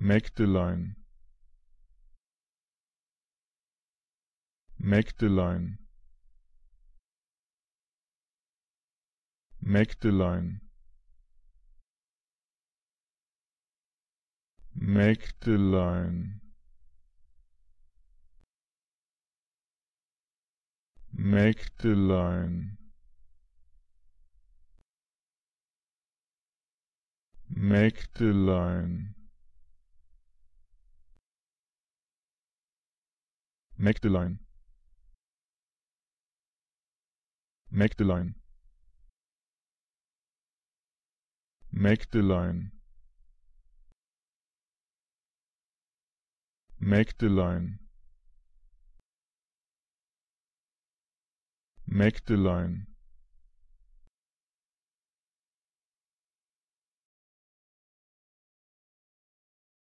Make the line. Make the line. Make the line. Make the line. Make the line. Make the line. Make the line.